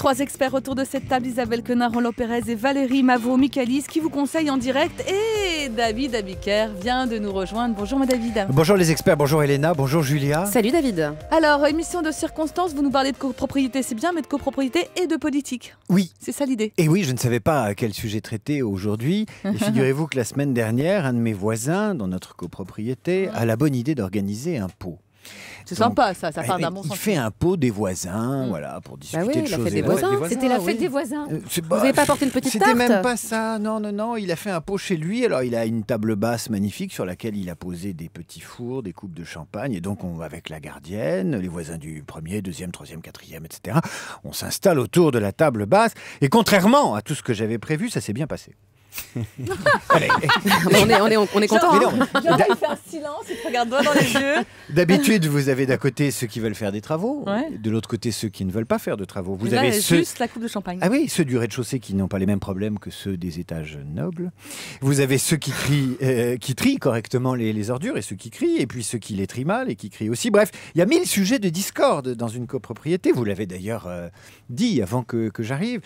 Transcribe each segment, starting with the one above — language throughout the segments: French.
Trois experts autour de cette table, Isabelle Quenard, Roland Pérez et Valérie Mavo Michalis, qui vous conseillent en direct. Et David Abiker vient de nous rejoindre. Bonjour, David. Bonjour, les experts. Bonjour, Elena. Bonjour, Julia. Salut, David. Alors, émission de circonstances, vous nous parlez de copropriété, c'est bien, mais de copropriété et de politique. Oui. C'est ça l'idée. Et oui, je ne savais pas à quel sujet traiter aujourd'hui. figurez-vous que la semaine dernière, un de mes voisins, dans notre copropriété, a la bonne idée d'organiser un pot. C'est sympa, ça, ça bah, part d'un bon sens. Il fait un pot des voisins, mm. voilà, pour bah discuter bah choses. C'était la fête des voisins. Euh, Vous n'avez pas apporté une petite tarte C'était même pas ça. Non, non, non. Il a fait un pot chez lui. Alors, il a une table basse magnifique sur laquelle il a posé des petits fours, des coupes de champagne. Et donc, on, avec la gardienne, les voisins du premier, deuxième, troisième, quatrième, etc., on s'installe autour de la table basse. Et contrairement à tout ce que j'avais prévu, ça s'est bien passé on est, content. Hein. un silence, regarde dans les yeux. D'habitude, vous avez d'un côté ceux qui veulent faire des travaux, de l'autre côté ceux qui ne veulent pas faire de travaux. Vous avez euh, ceux... juste la coupe de champagne. Ah oui, ceux du rez-de-chaussée qui n'ont pas les mêmes problèmes que ceux des étages nobles. Vous avez ceux qui crient, euh, trient correctement les, ordures et ceux qui crient, et puis ceux qui les trient mal et qui crient aussi. Bref, il y a mille sujets de discorde dans une copropriété. Vous l'avez d'ailleurs euh, dit avant que j'arrive.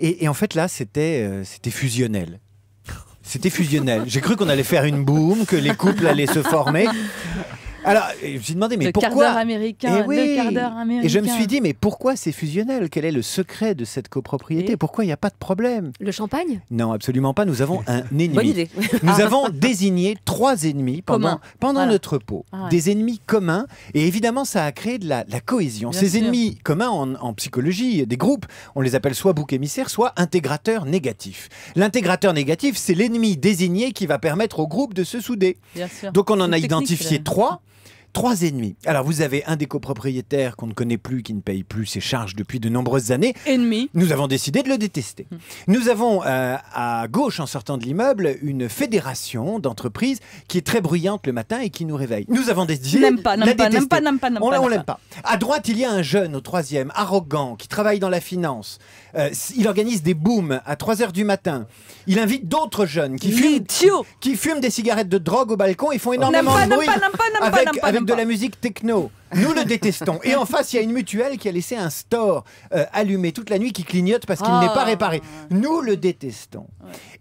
Et, en fait, là, c'était euh, c'était fusionnel. C'était fusionnel. J'ai cru qu'on allait faire une boum, que les couples allaient se former. Alors, euh, je me suis demandé, mais pourquoi quart américain, et eh Et je me suis dit, mais pourquoi c'est fusionnel Quel est le secret de cette copropriété Pourquoi il n'y a pas de problème Le champagne Non, absolument pas. Nous avons un ennemi. Bonne Nous avons désigné trois ennemis pendant, pendant notre peau. Ah des ennemis communs. Et évidemment, ça a créé de la, cohésion. Ces ennemis communs en, en psychologie des groupes, on les appelle soit bouc émissaire, soit intégrateur négatif. L'intégrateur négatif, c'est l'ennemi désigné qui va permettre au groupe de se souder. Donc on en a identifié trois. Trois ennemis. Alors, vous avez un des copropriétaires qu'on ne connaît plus, qui ne paye plus ses charges depuis de nombreuses années. Ennemi. Nous avons décidé de le détester. Hum. Nous avons euh, à gauche, en sortant de l'immeuble, une fédération d'entreprises qui est très bruyante le matin et qui nous réveille. Nous avons décidé. N'aime pas, n'aime pas, n'aime pas, n'aime pas, On, l'aime pas. À droite, il y a un jeune au troisième, arrogant, qui travaille dans la finance. Euh, il organise des booms à 3 h du matin. Il invite d'autres jeunes qui fument, qui, fument des cigarettes de drogue au balcon et font énormément de bruit de la musique techno. Nous le détestons. Et en face, il y a une mutuelle qui a laissé un store euh, allumé toute la nuit qui clignote parce qu'il n'est pas ah. réparé. Nous le détestons.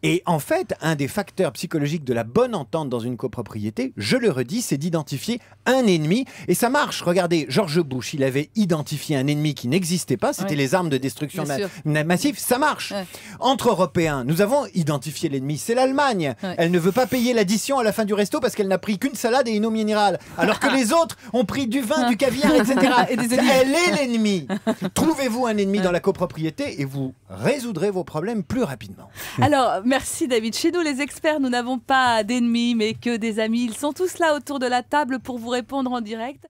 Et en fait, un des facteurs psychologiques de la bonne entente dans une copropriété, je le redis, c'est d'identifier un ennemi. Et ça marche. Regardez, George Bush, il avait identifié un ennemi qui n'existait pas. C'était les armes de destruction massive. Ça marche. Entre Européens, nous avons identifié l'ennemi. C'est l'Allemagne. Elle ne veut pas payer l'addition à la fin du resto parce qu'elle n'a pris qu'une salade et une eau minérale. Alors que les autres ont pris du vin du caviar, etc. et des Elle est l'ennemi. Trouvez-vous un ennemi dans la copropriété et vous résoudrez vos problèmes plus rapidement. Alors, merci David. Chez nous, les experts, nous n'avons pas d'ennemis, mais que des amis. Ils sont tous là autour de la table pour vous répondre en direct.